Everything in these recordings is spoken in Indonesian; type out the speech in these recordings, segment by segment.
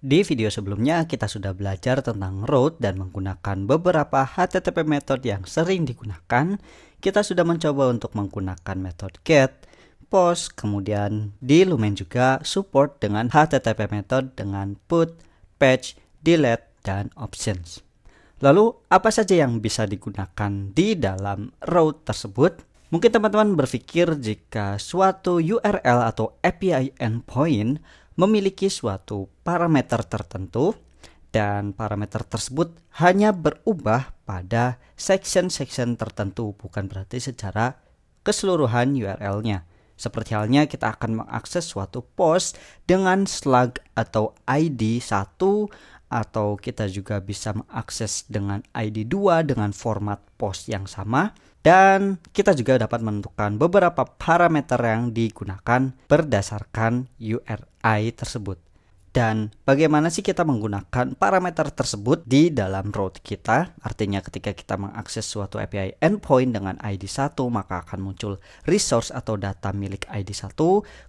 Di video sebelumnya kita sudah belajar tentang root dan menggunakan beberapa HTTP method yang sering digunakan. Kita sudah mencoba untuk menggunakan method get, post, kemudian di Lumen juga support dengan HTTP method dengan put, patch, delete, dan options. Lalu apa saja yang bisa digunakan di dalam root tersebut? Mungkin teman-teman berpikir jika suatu URL atau API endpoint memiliki suatu parameter tertentu dan parameter tersebut hanya berubah pada section-section tertentu bukan berarti secara keseluruhan URL-nya. Seperti halnya kita akan mengakses suatu post dengan slug atau ID 1 atau kita juga bisa mengakses dengan ID 2 dengan format post yang sama dan kita juga dapat menentukan beberapa parameter yang digunakan berdasarkan URI tersebut. Dan bagaimana sih kita menggunakan parameter tersebut di dalam route kita? Artinya ketika kita mengakses suatu API endpoint dengan ID 1, maka akan muncul resource atau data milik ID 1,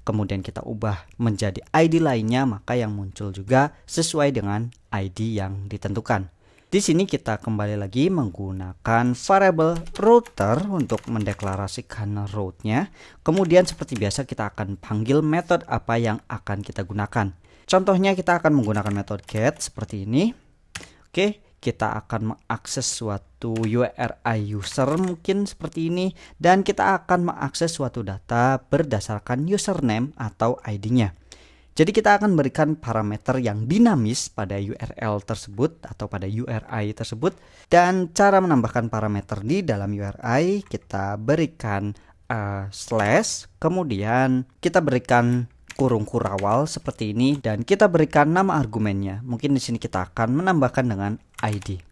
kemudian kita ubah menjadi ID lainnya, maka yang muncul juga sesuai dengan ID yang ditentukan. Di sini kita kembali lagi menggunakan variable router untuk mendeklarasikan route-nya. Kemudian seperti biasa kita akan panggil method apa yang akan kita gunakan. Contohnya kita akan menggunakan method get seperti ini. Oke, kita akan mengakses suatu URI user mungkin seperti ini dan kita akan mengakses suatu data berdasarkan username atau ID-nya. Jadi kita akan berikan parameter yang dinamis pada URL tersebut atau pada URI tersebut dan cara menambahkan parameter di dalam URI kita berikan uh, slash kemudian kita berikan kurung kurawal seperti ini dan kita berikan nama argumennya. Mungkin di sini kita akan menambahkan dengan ID.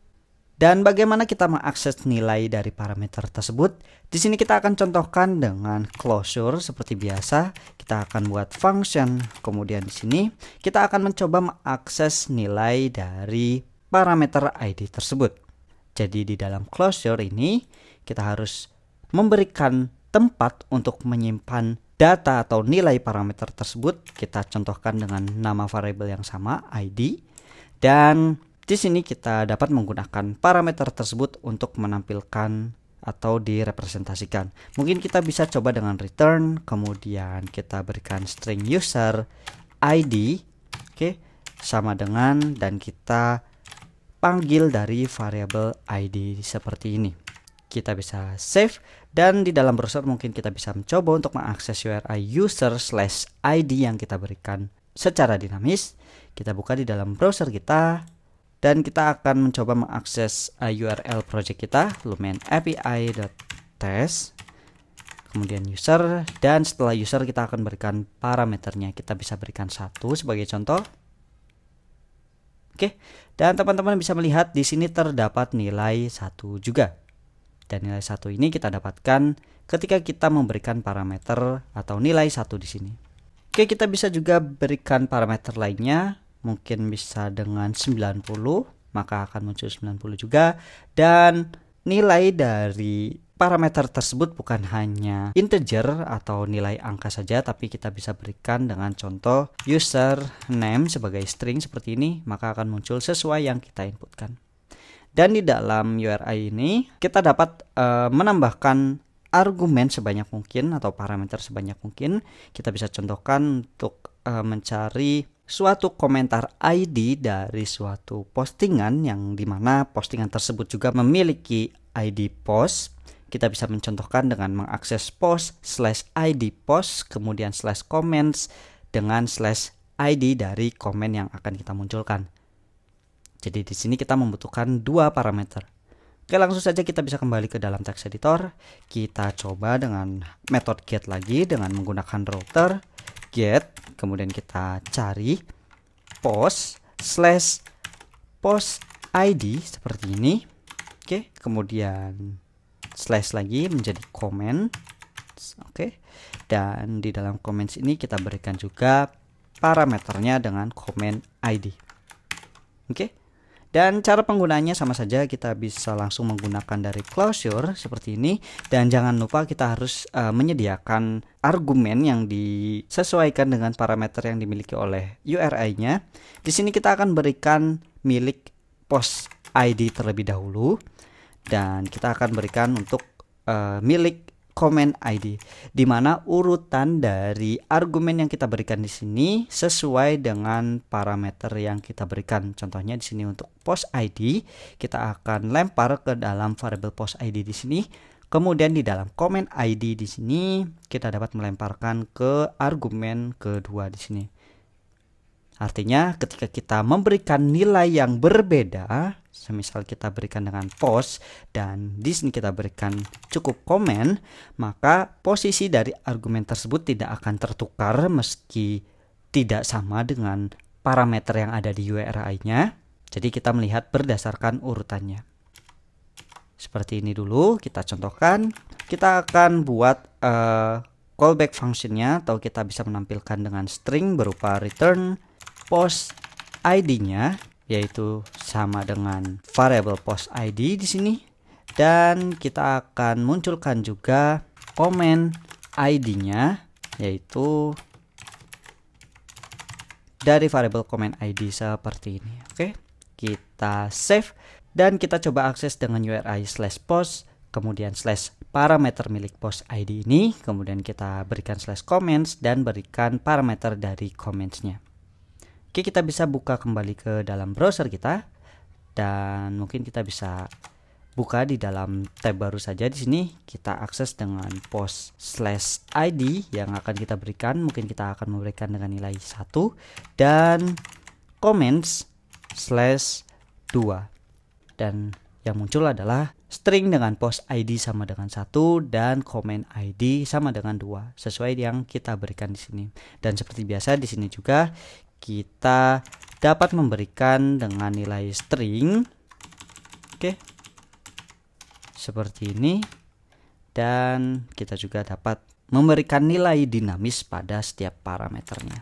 Dan bagaimana kita mengakses nilai dari parameter tersebut? Di sini kita akan contohkan dengan closure seperti biasa. Kita akan buat function, kemudian di sini kita akan mencoba mengakses nilai dari parameter ID tersebut. Jadi di dalam closure ini kita harus memberikan tempat untuk menyimpan data atau nilai parameter tersebut. Kita contohkan dengan nama variabel yang sama ID dan di sini kita dapat menggunakan parameter tersebut untuk menampilkan atau direpresentasikan. Mungkin kita bisa coba dengan return, kemudian kita berikan string user ID, oke, okay, sama dengan dan kita panggil dari variabel ID seperti ini. Kita bisa save dan di dalam browser mungkin kita bisa mencoba untuk mengakses URI user slash ID yang kita berikan secara dinamis. Kita buka di dalam browser kita, dan kita akan mencoba mengakses eh, URL project kita lumayan api.test e kemudian user dan setelah user kita akan berikan parameternya kita bisa berikan satu sebagai contoh oke dan teman-teman bisa melihat di sini terdapat nilai satu juga dan nilai satu ini kita dapatkan ketika kita memberikan parameter atau nilai satu di sini oke kita bisa juga berikan parameter lainnya mungkin bisa dengan 90 maka akan muncul 90 juga dan nilai dari parameter tersebut bukan hanya integer atau nilai angka saja tapi kita bisa berikan dengan contoh user name sebagai string seperti ini maka akan muncul sesuai yang kita inputkan dan di dalam URI ini kita dapat uh, menambahkan argumen sebanyak mungkin atau parameter sebanyak mungkin kita bisa contohkan untuk uh, mencari suatu komentar ID dari suatu postingan yang dimana postingan tersebut juga memiliki ID post kita bisa mencontohkan dengan mengakses post slash id post kemudian slash comments dengan slash id dari komen yang akan kita munculkan. Jadi di sini kita membutuhkan dua parameter. Oke langsung saja kita bisa kembali ke dalam text editor. Kita coba dengan metode get lagi dengan menggunakan router get kemudian kita cari post slash post ID seperti ini oke okay. kemudian slash lagi menjadi comment, oke okay. dan di dalam comments ini kita berikan juga parameternya dengan comment ID oke okay. Dan cara penggunaannya sama saja kita bisa langsung menggunakan dari closure seperti ini dan jangan lupa kita harus uh, menyediakan argumen yang disesuaikan dengan parameter yang dimiliki oleh URI-nya. Di sini kita akan berikan milik post ID terlebih dahulu dan kita akan berikan untuk uh, milik comment ID, di mana urutan dari argumen yang kita berikan di sini sesuai dengan parameter yang kita berikan. Contohnya di sini untuk post ID, kita akan lempar ke dalam variable post ID di sini. Kemudian di dalam comment ID di sini kita dapat melemparkan ke argumen kedua di sini. Artinya ketika kita memberikan nilai yang berbeda, semisal kita berikan dengan post dan di sini kita berikan cukup komen, maka posisi dari argumen tersebut tidak akan tertukar meski tidak sama dengan parameter yang ada di URI-nya. Jadi kita melihat berdasarkan urutannya. Seperti ini dulu kita contohkan. Kita akan buat uh, callback functionnya atau kita bisa menampilkan dengan string berupa return post ID-nya yaitu sama dengan variable post ID di sini dan kita akan munculkan juga comment ID-nya yaitu dari variable comment ID seperti ini. Oke, kita save dan kita coba akses dengan URI slash post kemudian slash parameter milik post ID ini kemudian kita berikan slash comments dan berikan parameter dari commentsnya. Oke, kita bisa buka kembali ke dalam browser kita dan mungkin kita bisa buka di dalam tab baru saja di sini kita akses dengan post slash id yang akan kita berikan mungkin kita akan memberikan dengan nilai 1 dan comments slash 2 dan yang muncul adalah string dengan post id sama dengan 1 dan comment id sama dengan 2 sesuai yang kita berikan di sini dan seperti biasa di sini juga kita dapat memberikan dengan nilai string oke seperti ini dan kita juga dapat memberikan nilai dinamis pada setiap parameternya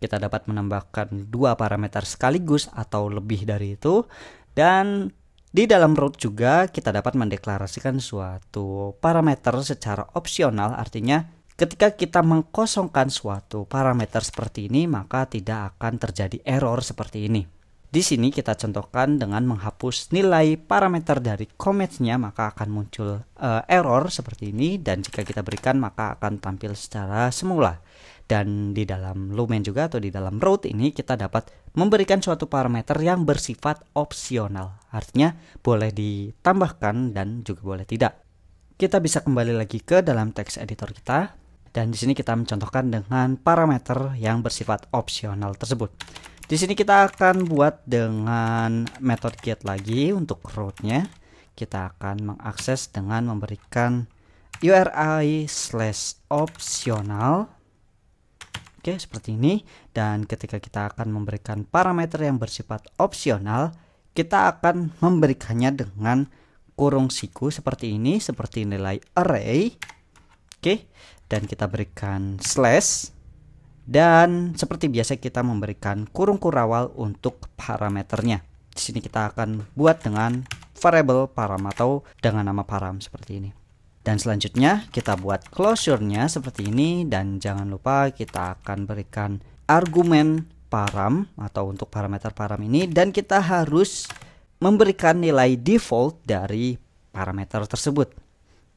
kita dapat menambahkan dua parameter sekaligus atau lebih dari itu dan di dalam root juga kita dapat mendeklarasikan suatu parameter secara opsional artinya Ketika kita mengkosongkan suatu parameter seperti ini, maka tidak akan terjadi error seperti ini. Di sini kita contohkan dengan menghapus nilai parameter dari commit-nya, maka akan muncul uh, error seperti ini dan jika kita berikan maka akan tampil secara semula. Dan di dalam lumen juga atau di dalam root ini kita dapat memberikan suatu parameter yang bersifat opsional. Artinya boleh ditambahkan dan juga boleh tidak. Kita bisa kembali lagi ke dalam teks editor kita dan di sini kita mencontohkan dengan parameter yang bersifat opsional tersebut. Di sini kita akan buat dengan metode get lagi untuk rootnya. Kita akan mengakses dengan memberikan URI slash opsional. Oke, seperti ini. Dan ketika kita akan memberikan parameter yang bersifat opsional, kita akan memberikannya dengan kurung siku seperti ini, seperti nilai array. Oke, dan kita berikan slash dan seperti biasa kita memberikan kurung kurawal untuk parameternya. Di sini kita akan buat dengan variable param atau dengan nama param seperti ini. Dan selanjutnya kita buat closure-nya seperti ini dan jangan lupa kita akan berikan argumen param atau untuk parameter param ini dan kita harus memberikan nilai default dari parameter tersebut.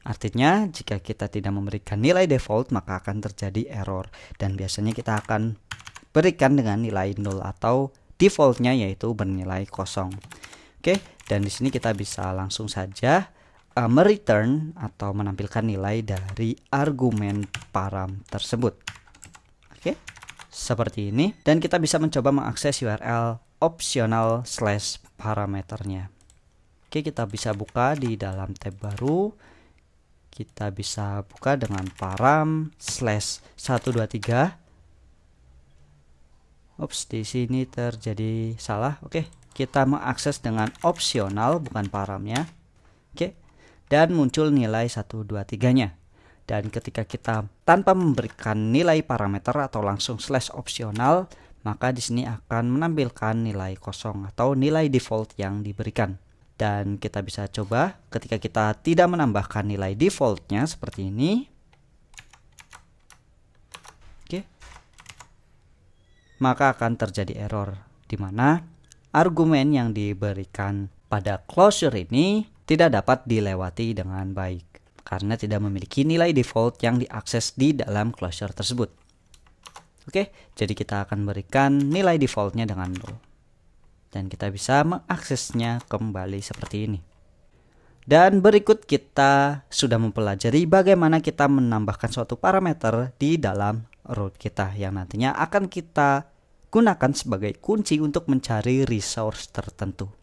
Artinya, jika kita tidak memberikan nilai default, maka akan terjadi error dan biasanya kita akan berikan dengan nilai 0 atau defaultnya yaitu bernilai kosong. Oke, dan di sini kita bisa langsung saja uh, mereturn atau menampilkan nilai dari argumen param tersebut. Oke, seperti ini dan kita bisa mencoba mengakses URL optional slash parameternya. Oke, kita bisa buka di dalam tab baru kita bisa buka dengan param slash 123 ups di sini terjadi salah. Oke, kita mengakses dengan opsional bukan paramnya. Oke. Dan muncul nilai 123-nya. Dan ketika kita tanpa memberikan nilai parameter atau langsung slash opsional, maka di sini akan menampilkan nilai kosong atau nilai default yang diberikan dan kita bisa coba ketika kita tidak menambahkan nilai defaultnya seperti ini oke maka akan terjadi error di mana argumen yang diberikan pada closure ini tidak dapat dilewati dengan baik karena tidak memiliki nilai default yang diakses di dalam closure tersebut. Oke, jadi kita akan berikan nilai defaultnya dengan 0 dan kita bisa mengaksesnya kembali seperti ini. Dan berikut kita sudah mempelajari bagaimana kita menambahkan suatu parameter di dalam root kita yang nantinya akan kita gunakan sebagai kunci untuk mencari resource tertentu.